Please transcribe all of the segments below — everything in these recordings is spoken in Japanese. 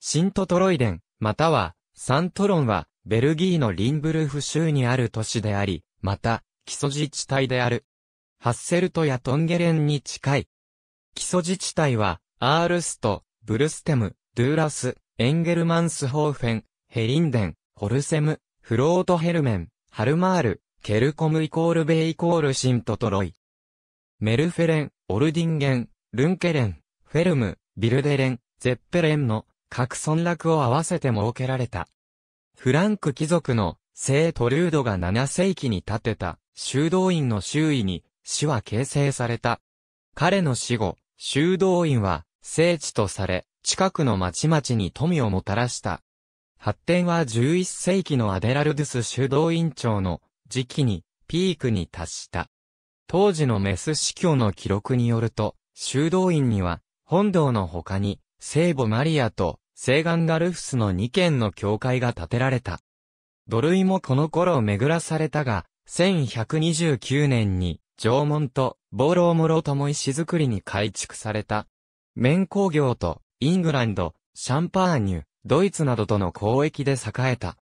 シントトロイデン、または、サントロンは、ベルギーのリンブルフ州にある都市であり、また、基礎自治体である。ハッセルトやトンゲレンに近い。基礎自治体は、アールスト、ブルステム、ドゥーラス、エンゲルマンスホーフェン、ヘリンデン、ホルセム、フロートヘルメン、ハルマール、ケルコムイコールベイイコールシントトロイ。メルフェレン、オルディンゲン、ルンケレン、フェルム、ビルデレン、ゼッペレンの各村落を合わせて設けられた。フランク貴族の聖トルードが7世紀に建てた修道院の周囲に市は形成された。彼の死後、修道院は聖地とされ、近くの町々に富をもたらした。発展は11世紀のアデラルドゥス修道院長の時期にピークに達した。当時のメス司教の記録によると、修道院には本堂の他に聖母マリアと聖ガンルフスの2軒の教会が建てられた。土塁もこの頃巡らされたが、1129年に縄文とボーローモロとも石造りに改築された。綿工業とイングランド、シャンパーニュ、ドイツなどとの交易で栄えた。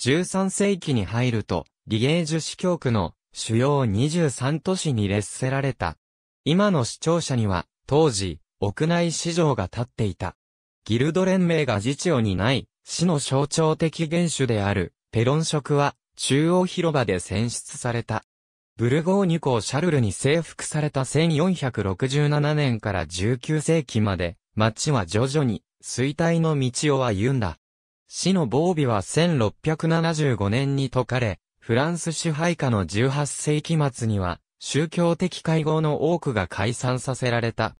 13世紀に入ると、リエージュ市教区の主要23都市に列せられた。今の視聴者には、当時、屋内市場が立っていた。ギルド連盟が自治を担い、市の象徴的元首である、ペロン職は、中央広場で選出された。ブルゴーニュ公シャルルに征服された1467年から19世紀まで、町は徐々に衰退の道を歩んだ。市の防備は1675年に解かれ、フランス支配下の18世紀末には、宗教的会合の多くが解散させられた。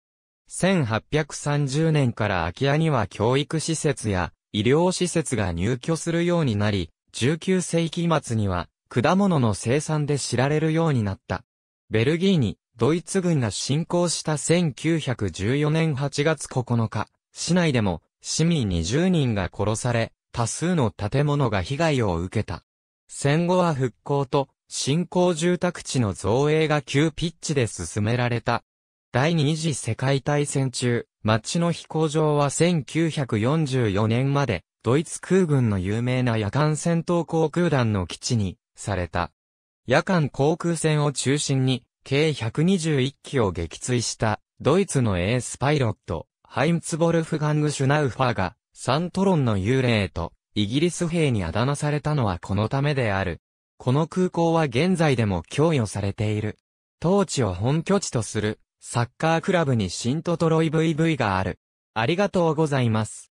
1830年から空き家には教育施設や医療施設が入居するようになり、19世紀末には果物の生産で知られるようになった。ベルギーにドイツ軍が侵攻した1914年8月9日、市内でも市民20人が殺され、多数の建物が被害を受けた。戦後は復興と新興住宅地の造営が急ピッチで進められた。第二次世界大戦中、町の飛行場は1944年まで、ドイツ空軍の有名な夜間戦闘航空団の基地に、された。夜間航空戦を中心に、計121機を撃墜した、ドイツのエースパイロット、ハイムツボルフガング・シュナウファーが、サントロンの幽霊と、イギリス兵にあだ名されたのはこのためである。この空港は現在でも供与されている。当地を本拠地とするサッカークラブに新トトロイ VV がある。ありがとうございます。